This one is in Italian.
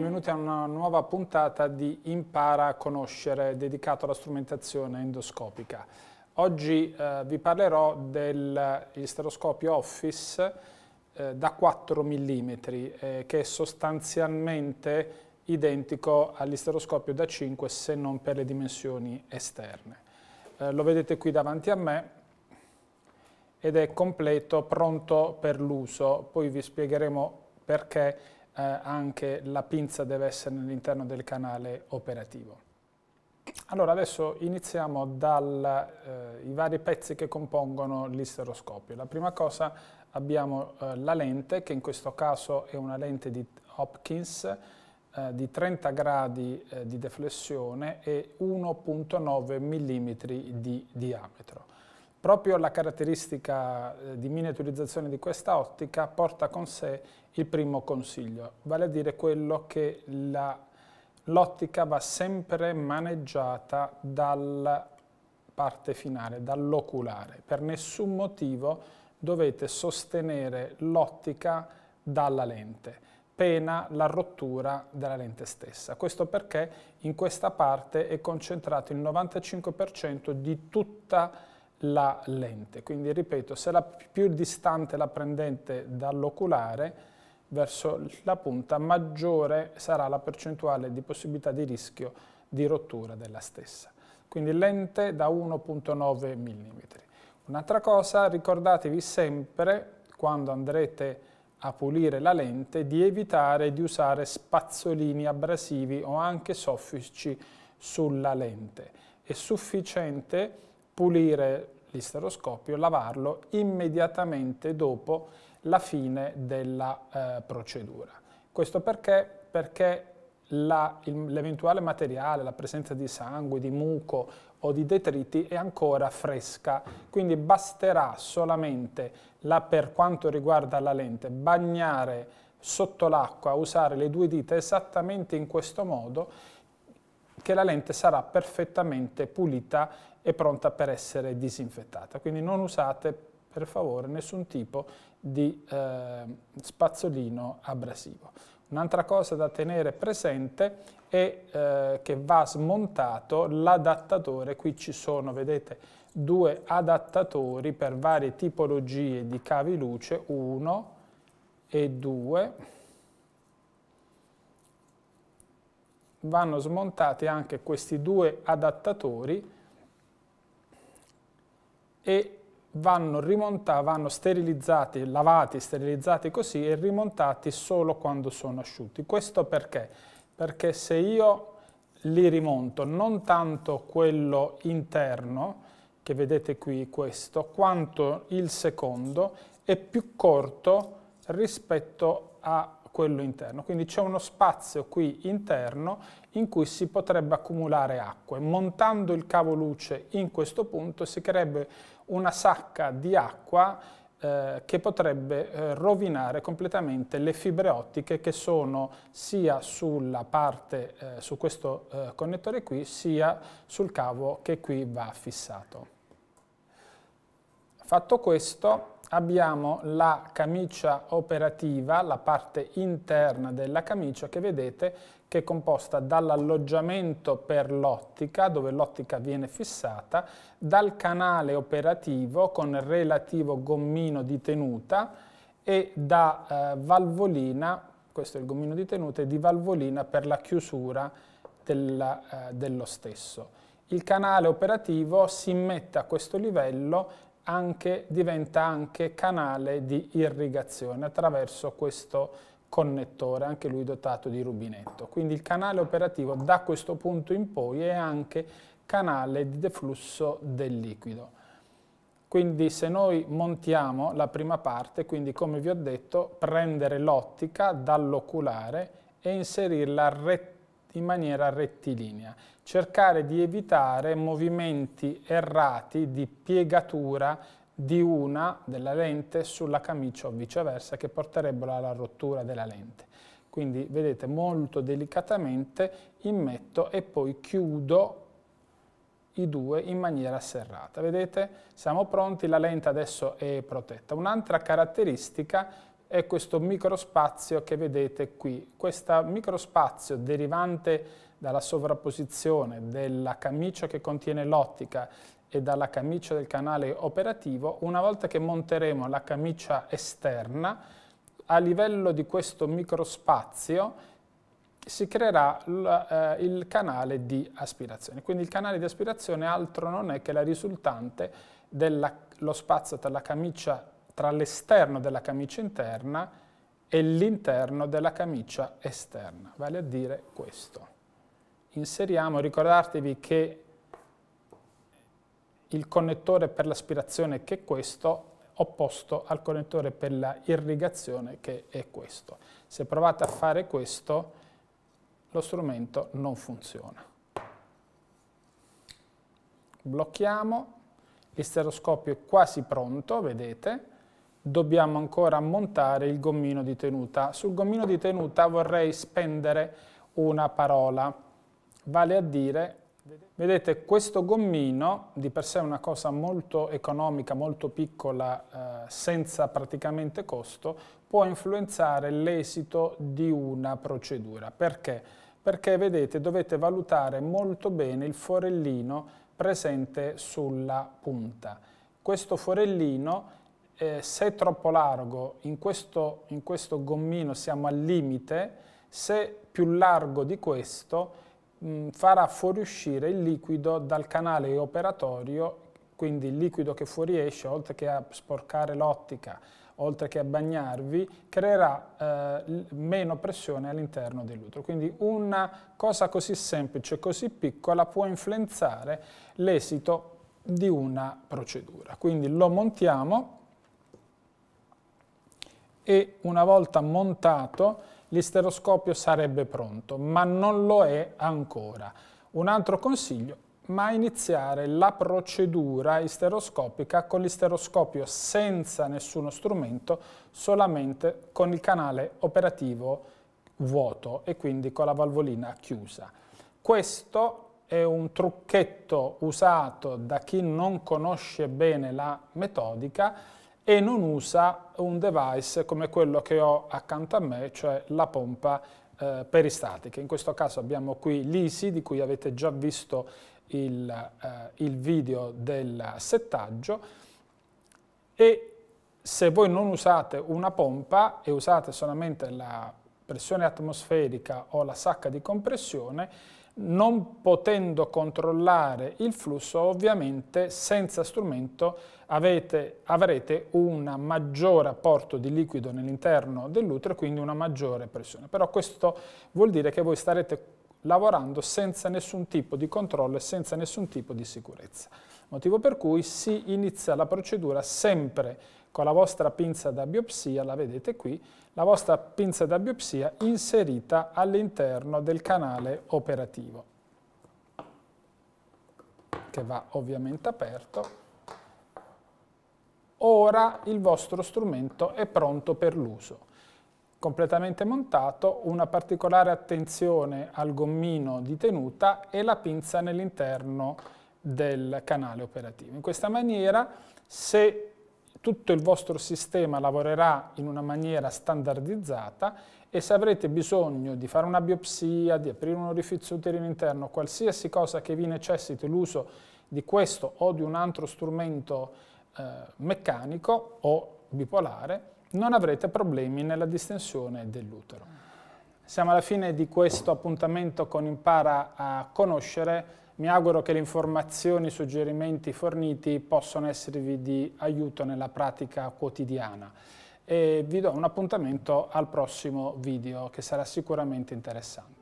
benvenuti a una nuova puntata di Impara a conoscere, dedicato alla strumentazione endoscopica. Oggi eh, vi parlerò del steroscopio Office eh, da 4 mm, eh, che è sostanzialmente identico all'isteroscopio da 5 se non per le dimensioni esterne. Eh, lo vedete qui davanti a me, ed è completo, pronto per l'uso. Poi vi spiegheremo perché eh, anche la pinza deve essere all'interno del canale operativo. Allora adesso iniziamo dai eh, vari pezzi che compongono l'isteroscopio. La prima cosa abbiamo eh, la lente che in questo caso è una lente di Hopkins di 30 gradi di deflessione e 1.9 mm di diametro. Proprio la caratteristica eh, di miniaturizzazione di questa ottica porta con sé il primo consiglio, vale a dire quello che l'ottica va sempre maneggiata dalla parte finale, dall'oculare. Per nessun motivo dovete sostenere l'ottica dalla lente pena la rottura della lente stessa. Questo perché in questa parte è concentrato il 95% di tutta la la lente. Quindi ripeto, sarà più distante la prendente dall'oculare verso la punta, maggiore sarà la percentuale di possibilità di rischio di rottura della stessa. Quindi lente da 1.9 mm. Un'altra cosa, ricordatevi sempre, quando andrete a pulire la lente, di evitare di usare spazzolini abrasivi o anche soffici sulla lente. È sufficiente pulire l'isteroscopio, lavarlo immediatamente dopo la fine della eh, procedura. Questo perché? Perché l'eventuale materiale, la presenza di sangue, di muco o di detriti è ancora fresca, quindi basterà solamente la, per quanto riguarda la lente bagnare sotto l'acqua, usare le due dita esattamente in questo modo che la lente sarà perfettamente pulita e pronta per essere disinfettata. Quindi non usate per favore nessun tipo di eh, spazzolino abrasivo. Un'altra cosa da tenere presente è eh, che va smontato l'adattatore, qui ci sono, vedete, due adattatori per varie tipologie di cavi luce, uno e due, vanno smontati anche questi due adattatori e vanno, vanno sterilizzati, lavati, sterilizzati così e rimontati solo quando sono asciutti. Questo perché? Perché se io li rimonto non tanto quello interno, che vedete qui questo, quanto il secondo è più corto rispetto a quello interno. Quindi c'è uno spazio qui interno in cui si potrebbe accumulare acqua montando il cavo luce in questo punto si creerebbe una sacca di acqua eh, che potrebbe eh, rovinare completamente le fibre ottiche che sono sia sulla parte, eh, su questo eh, connettore qui, sia sul cavo che qui va fissato. Fatto questo, abbiamo la camicia operativa, la parte interna della camicia che vedete che è composta dall'alloggiamento per l'ottica, dove l'ottica viene fissata, dal canale operativo con relativo gommino di tenuta e da eh, valvolina, questo è il gommino di tenuta, e di valvolina per la chiusura della, eh, dello stesso. Il canale operativo si mette a questo livello anche, diventa anche canale di irrigazione attraverso questo connettore, anche lui dotato di rubinetto. Quindi il canale operativo da questo punto in poi è anche canale di deflusso del liquido. Quindi se noi montiamo la prima parte, quindi come vi ho detto, prendere l'ottica dall'oculare e inserirla rettangolare in maniera rettilinea, cercare di evitare movimenti errati di piegatura di una della lente sulla camicia o viceversa che porterebbero alla rottura della lente. Quindi vedete molto delicatamente immetto e poi chiudo i due in maniera serrata. Vedete? Siamo pronti, la lente adesso è protetta. Un'altra caratteristica è è questo microspazio che vedete qui. Questo microspazio derivante dalla sovrapposizione della camicia che contiene l'ottica e dalla camicia del canale operativo, una volta che monteremo la camicia esterna, a livello di questo microspazio si creerà eh, il canale di aspirazione. Quindi il canale di aspirazione altro non è che la risultante dello spazio tra la camicia tra l'esterno della camicia interna e l'interno della camicia esterna, vale a dire questo. Inseriamo, ricordatevi che il connettore per l'aspirazione che è questo opposto al connettore per la irrigazione che è questo. Se provate a fare questo lo strumento non funziona. Blocchiamo, l'isteroscopio è quasi pronto, vedete, dobbiamo ancora montare il gommino di tenuta. Sul gommino di tenuta vorrei spendere una parola, vale a dire, vedete questo gommino, di per sé è una cosa molto economica, molto piccola, eh, senza praticamente costo, può influenzare l'esito di una procedura. Perché? Perché vedete dovete valutare molto bene il forellino presente sulla punta. Questo forellino eh, se è troppo largo, in questo, in questo gommino siamo al limite, se più largo di questo mh, mm, farà fuoriuscire il liquido dal canale operatorio, quindi il liquido che fuoriesce, oltre che a sporcare l'ottica, oltre che a bagnarvi, creerà eh, meno pressione all'interno dell'utero. Quindi una cosa così semplice, così piccola, può influenzare l'esito di una procedura. Quindi lo montiamo e una volta montato l'isteroscopio sarebbe pronto, ma non lo è ancora. Un altro consiglio, ma iniziare la procedura isteroscopica con l'isteroscopio senza nessuno strumento, solamente con il canale operativo vuoto e quindi con la valvolina chiusa. Questo è un trucchetto usato da chi non conosce bene la metodica, e non usa un device come quello che ho accanto a me, cioè la pompa eh, peristatica. In questo caso abbiamo qui l'ISI di cui avete già visto il, eh, il video del settaggio e se voi non usate una pompa e usate solamente la pressione atmosferica o la sacca di compressione, non potendo controllare il flusso, ovviamente senza strumento avete, avrete un maggiore apporto di liquido nell'interno dell'utero e quindi una maggiore pressione. Però questo vuol dire che voi starete lavorando senza nessun tipo di controllo e senza nessun tipo di sicurezza. Motivo per cui si inizia la procedura sempre con ecco, la vostra pinza da biopsia, la vedete qui, la vostra pinza da biopsia inserita all'interno del canale operativo, che va ovviamente aperto. Ora il vostro strumento è pronto per l'uso completamente montato, una particolare attenzione al gommino di tenuta e la pinza nell'interno del canale operativo. In questa maniera, se tutto il vostro sistema lavorerà in una maniera standardizzata e se avrete bisogno di fare una biopsia, di aprire un orifizio uterino interno, qualsiasi cosa che vi necessiti l'uso di questo o di un altro strumento eh, meccanico o bipolare, non avrete problemi nella distensione dell'utero. Siamo alla fine di questo appuntamento con Impara a conoscere mi auguro che le informazioni e i suggerimenti forniti possano esservi di aiuto nella pratica quotidiana e vi do un appuntamento al prossimo video che sarà sicuramente interessante.